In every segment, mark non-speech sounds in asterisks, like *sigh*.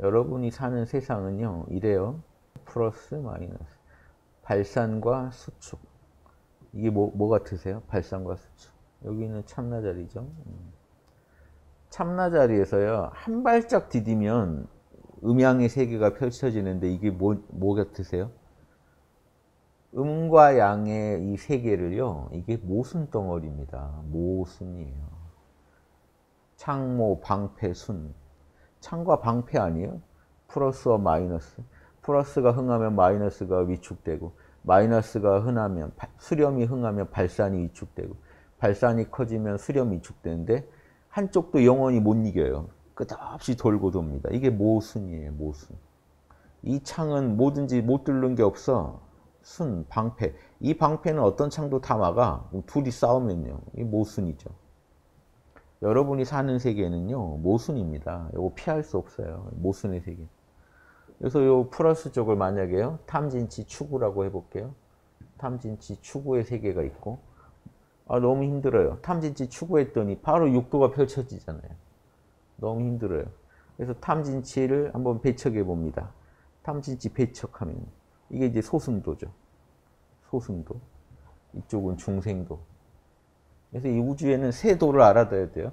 여러분이 사는 세상은요, 이래요. 플러스 마이너스. 발산과 수축. 이게 뭐, 뭐 같으세요? 발산과 수축. 여기는 참나자리죠. 음. 참나자리에서요, 한 발짝 디디면 음양의 세계가 펼쳐지는데 이게 뭐, 뭐 같으세요? 음과 양의 이 세계를요, 이게 모순 덩어리입니다. 모순이에요. 창모, 방패, 순. 창과 방패 아니에요? 플러스와 마이너스. 플러스가 흥하면 마이너스가 위축되고 마이너스가 흔하면 수렴이 흥하면 발산이 위축되고 발산이 커지면 수렴이 위축되는데 한쪽도 영원히 못 이겨요. 끝없이 돌고 돕니다. 이게 모순이에요. 모순. 이 창은 뭐든지 못 뚫는 게 없어. 순, 방패. 이 방패는 어떤 창도 다 막아. 둘이 싸우면요. 이 모순이죠. 여러분이 사는 세계는요, 모순입니다. 이거 피할 수 없어요. 모순의 세계. 그래서 이 플러스 쪽을 만약에요, 탐진치 추구라고 해볼게요. 탐진치 추구의 세계가 있고, 아, 너무 힘들어요. 탐진치 추구했더니 바로 육도가 펼쳐지잖아요. 너무 힘들어요. 그래서 탐진치를 한번 배척해 봅니다. 탐진치 배척하면. 이게 이제 소승도죠. 소승도. 이쪽은 중생도. 그래서 이 우주에는 세 도를 알아둬야 돼요.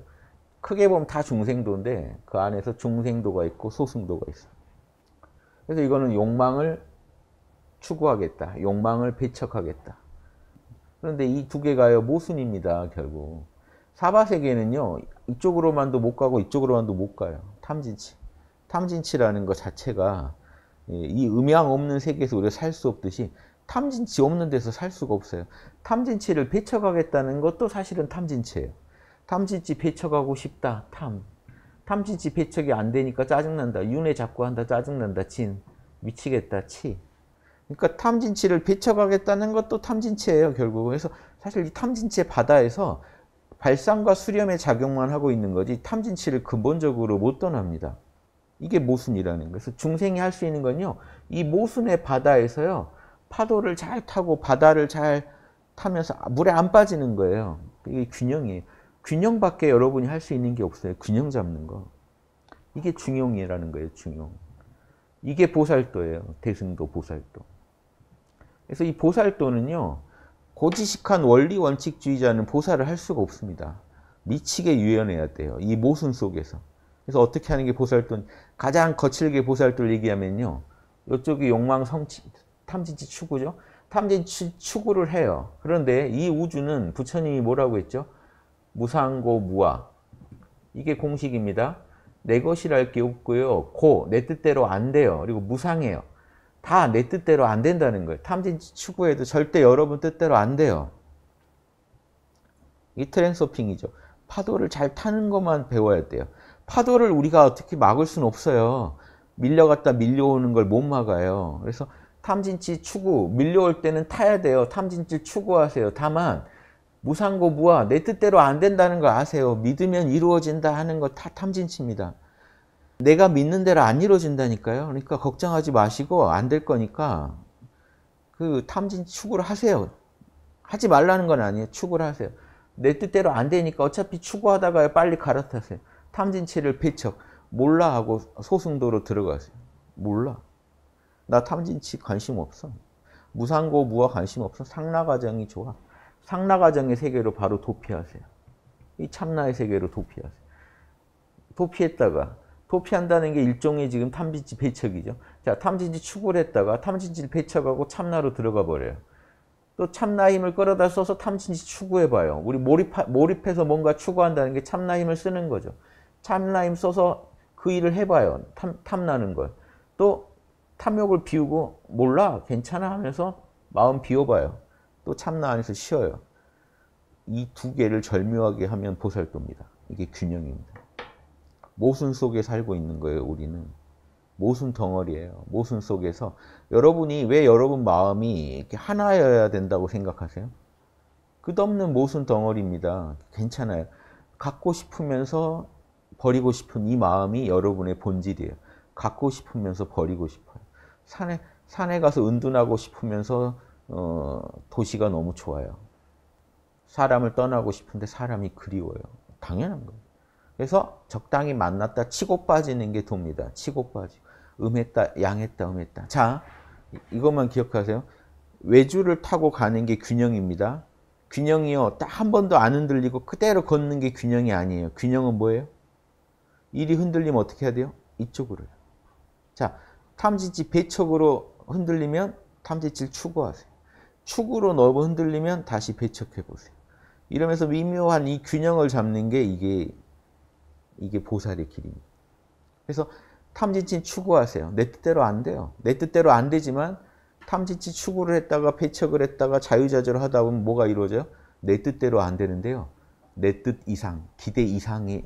크게 보면 다 중생도인데 그 안에서 중생도가 있고 소승도가 있어. 그래서 이거는 욕망을 추구하겠다. 욕망을 배척하겠다. 그런데 이 두 개가요 모순입니다. 결국 사바세계는요 이쪽으로만도 못 가고 이쪽으로만도 못 가요. 탐진치. 탐진치라는 것 자체가 예, 이 음양 없는 세계에서 우리가 살 수 없듯이 탐진치 없는 데서 살 수가 없어요. 탐진치를 배쳐가겠다는 것도 사실은 탐진치예요. 탐진치 배쳐가고 싶다. 탐. 탐진치 배척이 안 되니까 짜증난다. 윤회 잡고 한다. 짜증난다. 진. 미치겠다. 치. 그러니까 탐진치를 배쳐가겠다는 것도 탐진치예요. 결국. 은 그래서 사실 이 탐진치의 바다에서 발상과 수렴의 작용만 하고 있는 거지 탐진치를 근본적으로 못 떠납니다. 이게 모순이라는 거예요. 그래서 중생이 할 수 있는 건요. 이 모순의 바다에서요. 파도를 잘 타고 바다를 잘 타면서 아, 물에 안 빠지는 거예요. 이게 균형이에요. 균형밖에 여러분이 할 수 있는 게 없어요. 균형 잡는 거. 이게 중용이라는 거예요. 중용. 이게 보살도예요. 대승도 보살도. 그래서 이 보살도는요. 고지식한 원리 원칙주의자는 보살을 할 수가 없습니다. 미치게 유연해야 돼요. 이 모순 속에서. 그래서 어떻게 하는 게 보살돈? 가장 거칠게 보살돈 얘기하면요. 이쪽이 욕망 성취, 탐진치 추구죠. 탐진치 추구를 해요. 그런데 이 우주는 부처님이 뭐라고 했죠? 무상고 무아. 이게 공식입니다. 내 것이랄 게 없고요. 고, 내 뜻대로 안 돼요. 그리고 무상해요. 다 내 뜻대로 안 된다는 거예요. 탐진치 추구해도 절대 여러분 뜻대로 안 돼요. 이 트랜서핑이죠. 파도를 잘 타는 것만 배워야 돼요. 파도를 우리가 어떻게 막을 수는 없어요. 밀려갔다 밀려오는 걸 못 막아요. 그래서 탐진치 추구, 밀려올 때는 타야 돼요. 탐진치 추구하세요. 다만 무상고부와 내 뜻대로 안 된다는 걸 아세요. 믿으면 이루어진다 하는 거 다 탐진치입니다. 내가 믿는 대로 안 이루어진다니까요. 그러니까 걱정하지 마시고 안 될 거니까 그 탐진 추구를 하세요. 하지 말라는 건 아니에요. 추구를 하세요. 내 뜻대로 안 되니까 어차피 추구하다가 빨리 갈아타세요. 탐진치를 배척 몰라 하고 소승도로 들어가세요. 몰라. 나 탐진치 관심 없어. 무상고 무와 관심 없어. 상라과정이 좋아. 상라과정의 세계로 바로 도피하세요. 이 참나의 세계로 도피하세요. 도피했다가 도피한다는 게 일종의 지금 탐진치 배척이죠. 자, 탐진치 추구를 했다가 탐진치를 배척하고 참나로 들어가 버려요. 또 참나 힘을 끌어다 써서 탐진치 추구해봐요. 우리 몰입 몰입해서 뭔가 추구한다는 게 참나 힘을 쓰는 거죠. 참나 힘 써서 그 일을 해봐요. 탐, 탐나는 걸. 또 탐욕을 비우고 몰라 괜찮아 하면서 마음 비워봐요. 또 참나 안에서 쉬어요. 이 두 개를 절묘하게 하면 보살도입니다. 이게 균형입니다. 모순 속에 살고 있는 거예요. 우리는 모순 덩어리예요. 모순 속에서 여러분이 왜 여러분 마음이 이렇게 하나여야 된다고 생각하세요? 끝없는 모순 덩어리입니다. 괜찮아요. 갖고 싶으면서 버리고 싶은 이 마음이 여러분의 본질이에요. 갖고 싶으면서 버리고 싶어. 산에 산에 가서 은둔하고 싶으면서 어, 도시가 너무 좋아요. 사람을 떠나고 싶은데 사람이 그리워요. 당연한 거예요. 그래서 적당히 만났다 치고 빠지는 게 돕니다. 치고 빠지 음했다 양했다 음했다. 자 이것만 기억하세요. 외주를 타고 가는 게 균형입니다. 균형이요. 딱 한 번도 안 흔들리고 그대로 걷는 게 균형이 아니에요. 균형은 뭐예요? 일이 흔들리면 어떻게 해야 돼요? 이쪽으로요. 자, 탐지치 배척으로 흔들리면 탐지치를 추구하세요. 축으로 넓어 흔들리면 다시 배척해 보세요. 이러면서 미묘한 이 균형을 잡는 게 이게 이게 보살의 길입니다. 그래서 탐진치 추구하세요. 내 뜻대로 안 돼요. 내 뜻대로 안 되지만 탐진치 추구를 했다가 배척을 했다가 자유자재로 하다 보면 뭐가 이루어져요? 내 뜻대로 안 되는데요. 내 뜻 이상, 기대 이상의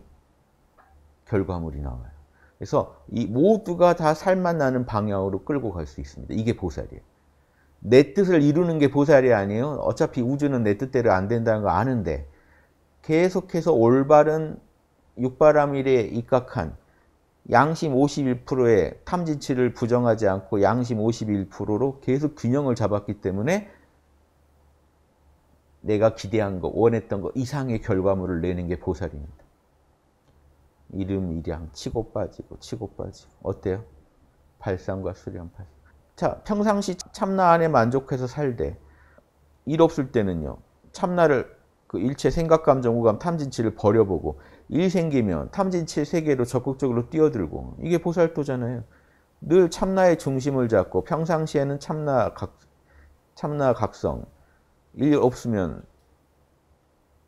결과물이 나와요. 그래서 이 모두가 다 살맛나는 방향으로 끌고 갈 수 있습니다. 이게 보살이에요. 내 뜻을 이루는 게 보살이 아니에요. 어차피 우주는 내 뜻대로 안 된다는 거 아는데 계속해서 올바른 육바람일에 입각한 양심 51%의 탐진치를 부정하지 않고 양심 51%로 계속 균형을 잡았기 때문에 내가 기대한 거, 원했던 거 이상의 결과물을 내는 게 보살입니다. 이름 이량 치고 빠지고 치고 빠지고 어때요? 발상과 수련팔. 자 평상시 참나 안에 만족해서 살되 일 없을 때는요 참나를 그 일체 생각 감정 우감 탐진치를 버려보고 일 생기면 탐진치 세계로 적극적으로 뛰어들고 이게 보살도잖아요. 늘 참나의 중심을 잡고 평상시에는 참나 각 참나 각성 일 없으면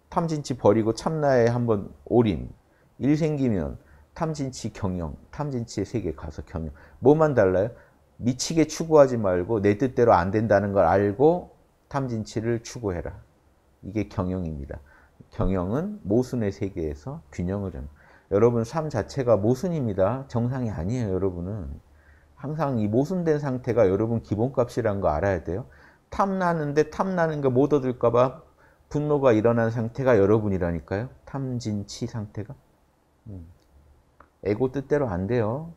탐진치 버리고 참나에 한번 올인 일 생기면 탐진치 경영, 탐진치의 세계 가서 경영. 뭐만 달라요? 미치게 추구하지 말고 내 뜻대로 안 된다는 걸 알고 탐진치를 추구해라. 이게 경영입니다. 경영은 모순의 세계에서 균형을 잡는. 여러분 삶 자체가 모순입니다. 정상이 아니에요, 여러분은. 항상 이 모순된 상태가 여러분 기본값이라는 거 알아야 돼요. 탐나는데 탐나는 거 못 얻을까 봐 분노가 일어난 상태가 여러분이라니까요. 탐진치 상태가. 음. 에고 뜻대로 안 돼요.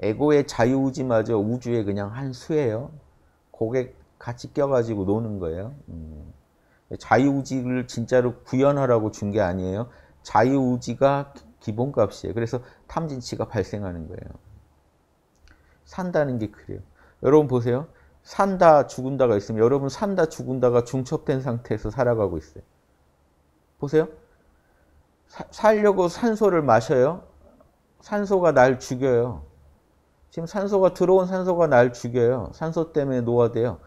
에고의 자유의지마저 우주의 그냥 한 수예요. 고객 같이 껴가지고 노는 거예요. 음. 자유의지를 진짜로 구현하라고 준 게 아니에요. 자유의지가 기본값이에요. 그래서 탐진치가 발생하는 거예요. 산다는 게 그래요. 여러분 보세요. 산다 죽은다가 있으면 여러분 산다 죽은다가 중첩된 상태에서 살아가고 있어요. 보세요. 살려고 산소를 마셔요. 산소가 날 죽여요. 지금 산소가 들어온 산소가 날 죽여요. 산소 때문에 노화돼요.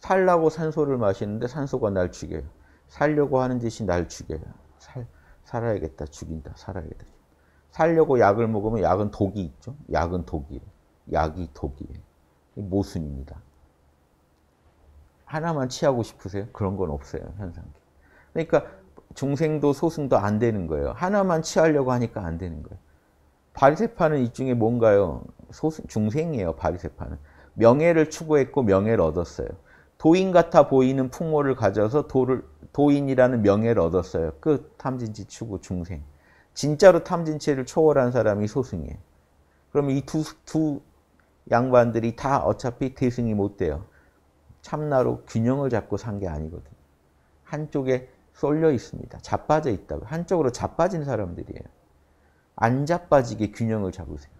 살라고 산소를 마시는데 산소가 날 죽여요. 살려고 하는 짓이 날 죽여요. 살, 살아야겠다. 죽인다. 살아야겠다. 살려고 약을 먹으면 약은 독이 있죠. 약은 독이에요. 약이 독이에요. 모순입니다. 하나만 취하고 싶으세요? 그런 건 없어요. 현상계. 그러니까 중생도 소승도 안 되는 거예요. 하나만 취하려고 하니까 안 되는 거예요. 바리세파는 이 중에 뭔가요? 소승, 중생이에요. 바리세파는. 명예를 추구했고 명예를 얻었어요. 도인 같아 보이는 풍모를 가져서 도를, 도인이라는 명예를 얻었어요. 끝. 그 탐진치 추구 중생. 진짜로 탐진치를 초월한 사람이 소승이에요. 그러면 이두 두 양반들이 다 어차피 대승이 못 돼요. 참나로 균형을 잡고 산 게 아니거든요. 한쪽에 쏠려 있습니다. 자빠져 있다고. 한쪽으로 자빠진 사람들이에요. 안 자빠지게 균형을 잡으세요.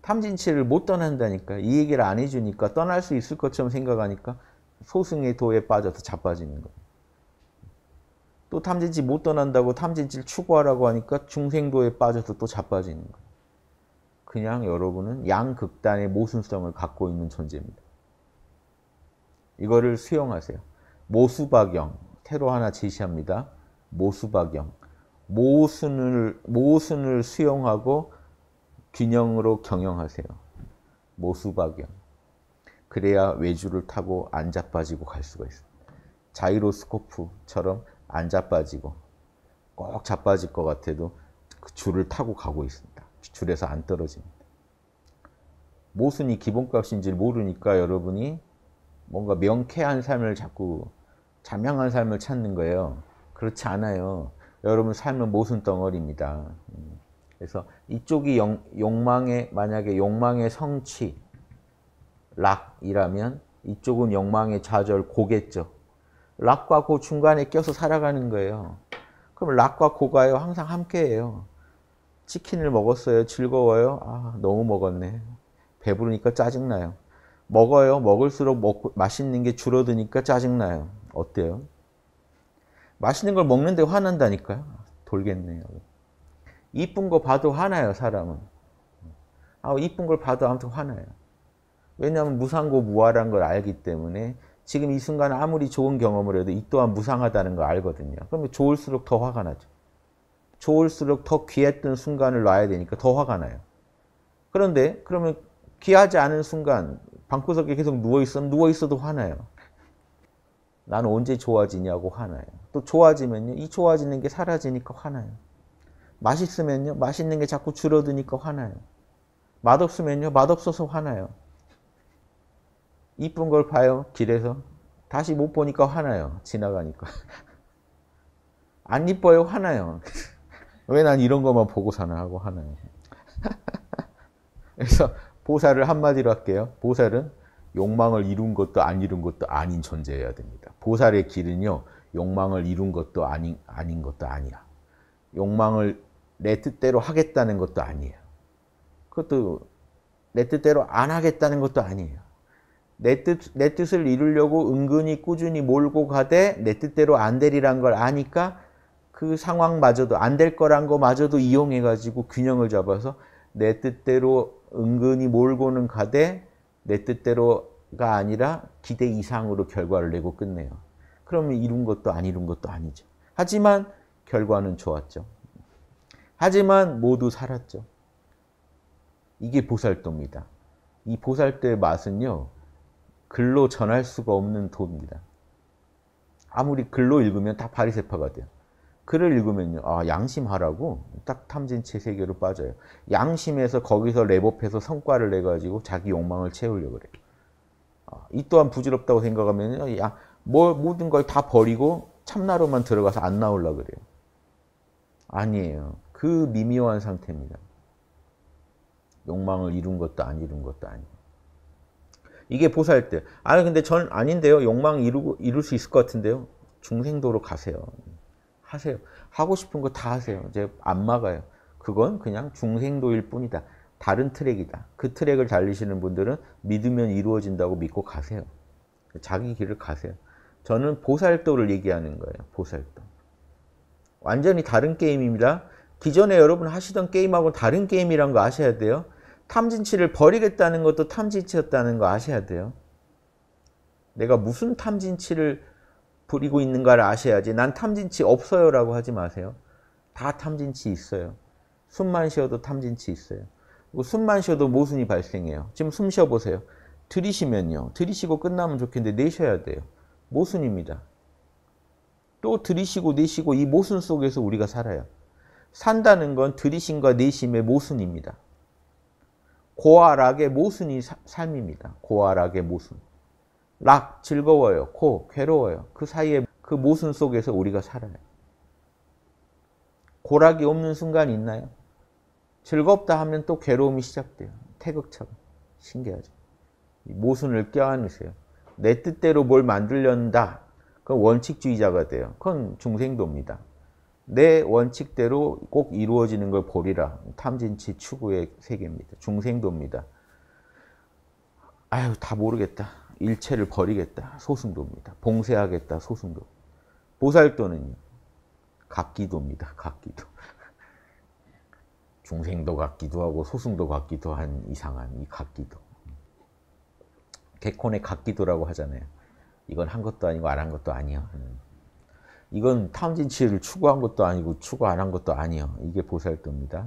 탐진치를 못 떠난다니까 이 얘기를 안 해주니까 떠날 수 있을 것처럼 생각하니까 소승의 도에 빠져서 자빠지는 거예요. 또 탐진치 못 떠난다고 탐진치를 추구하라고 하니까 중생도에 빠져서 또 자빠지는 거예요. 그냥 여러분은 양극단의 모순성을 갖고 있는 존재입니다. 이거를 수용하세요. 모수박영, 새로 하나 제시합니다. 모수박영. 모순을, 모순을 수용하고 균형으로 경영하세요. 모수박영. 그래야 외주를 타고 안 자빠지고 갈 수가 있어요. 자이로스코프처럼 안 자빠지고 꼭 자빠질 것 같아도 그 줄을 타고 가고 있습니다. 줄에서 안 떨어집니다. 모순이 기본값인지 모르니까 여러분이 뭔가 명쾌한 삶을 자꾸 자명한 삶을 찾는 거예요. 그렇지 않아요. 여러분 삶은 모순 덩어리입니다. 그래서 이쪽이 영, 욕망의 만약에 욕망의 성취 락이라면 이쪽은 욕망의 좌절 고겠죠. 락과 고 중간에 껴서 살아가는 거예요. 그럼 락과 고가요 항상 함께해요. 치킨을 먹었어요. 즐거워요. 아 너무 먹었네. 배부르니까 짜증나요. 먹어요. 먹을수록 먹, 맛있는 게 줄어드니까 짜증나요. 어때요? 맛있는 걸 먹는데 화난다니까요. 돌겠네요. 이쁜 거 봐도 화나요, 사람은. 아, 이쁜 걸 봐도 아무튼 화나요. 왜냐하면 무상고 무아란 걸 알기 때문에 지금 이 순간 아무리 좋은 경험을 해도 이 또한 무상하다는 걸 알거든요. 그러면 좋을수록 더 화가 나죠. 좋을수록 더 귀했던 순간을 놔야 되니까 더 화가 나요. 그런데 그러면 귀하지 않은 순간 방구석에 계속 누워있으면 누워있어도 화나요. 나는 언제 좋아지냐고 화나요. 또 좋아지면요. 이 좋아지는 게 사라지니까 화나요. 맛있으면요. 맛있는 게 자꾸 줄어드니까 화나요. 맛없으면요. 맛없어서 화나요. 이쁜 걸 봐요. 길에서. 다시 못 보니까 화나요. 지나가니까. *laughs* 안 이뻐요. 화나요. *laughs* 왜 난 이런 것만 보고 사나 하고 화나요. *laughs* 그래서 보살을 한마디로 할게요. 보살은 욕망을 이룬 것도 안 이룬 것도 아닌 존재여야 됩니다. 보살의 길은요, 욕망을 이룬 것도 아닌, 아닌 것도 아니야. 욕망을 내 뜻대로 하겠다는 것도 아니에요. 그것도 내 뜻대로 안 하겠다는 것도 아니에요. 내 뜻, 내 뜻을 이루려고 은근히 꾸준히 몰고 가되 내 뜻대로 안 되리란 걸 아니까 그 상황마저도 안 될 거란 거마저도 이용해가지고 균형을 잡아서 내 뜻대로 은근히 몰고는 가되 내 뜻대로 기대가 아니라 기대 이상으로 결과를 내고 끝내요. 그러면 이룬 것도 안 이룬 것도 아니죠. 하지만 결과는 좋았죠. 하지만 모두 살았죠. 이게 보살도입니다. 이 보살도의 맛은요. 글로 전할 수가 없는 도입니다. 아무리 글로 읽으면 다 바리세파가 돼요. 글을 읽으면요. 아, 양심하라고 딱 탐진체 세계로 빠져요. 양심에서 거기서 랩업해서 성과를 내가지고 자기 욕망을 채우려고 그래요. 어, 이 또한 부질없다고 생각하면 야, 뭐, 모든 걸 다 버리고 참나로만 들어가서 안 나올라 그래요. 아니에요. 그 미묘한 상태입니다. 욕망을 이룬 것도 안 이룬 것도 아니에요. 이게 보살 때. 아 근데 전 아닌데요. 욕망 이루고, 이룰 수 있을 것 같은데요. 중생도로 가세요. 하세요. 하고 싶은 거 다 하세요. 이제 안 막아요. 그건 그냥 중생도일 뿐이다. 다른 트랙이다. 그 트랙을 달리시는 분들은 믿으면 이루어진다고 믿고 가세요. 자기 길을 가세요. 저는 보살도를 얘기하는 거예요. 보살도. 완전히 다른 게임입니다. 기존에 여러분 하시던 게임하고 다른 게임이란 거 아셔야 돼요. 탐진치를 버리겠다는 것도 탐진치였다는 거 아셔야 돼요. 내가 무슨 탐진치를 부리고 있는가를 아셔야지 난 탐진치 없어요 라고 하지 마세요. 다 탐진치 있어요. 숨만 쉬어도 탐진치 있어요. 숨만 쉬어도 모순이 발생해요. 지금 숨 쉬어보세요. 들이시면요. 들이시고 끝나면 좋겠는데 내쉬야 돼요. 모순입니다. 또 들이쉬고 내쉬고 이 모순 속에서 우리가 살아요. 산다는 건 들이심과 내심의 모순입니다. 고와 락의 모순이 사, 삶입니다. 고와 락의 모순. 락, 즐거워요. 고, 괴로워요. 그 사이에 그 모순 속에서 우리가 살아요. 고락이 없는 순간이 있나요? 즐겁다 하면 또 괴로움이 시작돼요. 태극처럼. 신기하죠. 모순을 껴안으세요. 내 뜻대로 뭘 만들려는다. 그건 원칙주의자가 돼요. 그건 중생도입니다. 내 원칙대로 꼭 이루어지는 걸 보리라. 탐진치 추구의 세계입니다. 중생도입니다. 아유 다 모르겠다. 일체를 버리겠다. 소승도입니다. 봉쇄하겠다. 소승도. 보살도는 각기도입니다. 각기도. 중생도 같기도 하고 소승도 같기도 한 이상한 이 같기도. 개콘의 각기도라고 하잖아요. 이건 한 것도 아니고 안 한 것도 아니야. 음. 이건 탐진치를 추구한 것도 아니고 추구 안 한 것도 아니야. 이게 보살도입니다.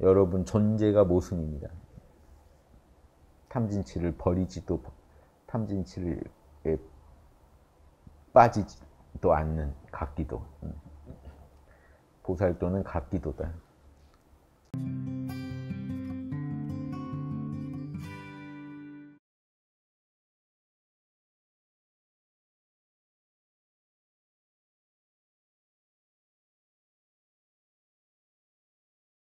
여러분 존재가 모순입니다. 탐진치를 버리지도 탐진치를 빠지지도 않는 각기도. 음. 보살도는 갚기도다.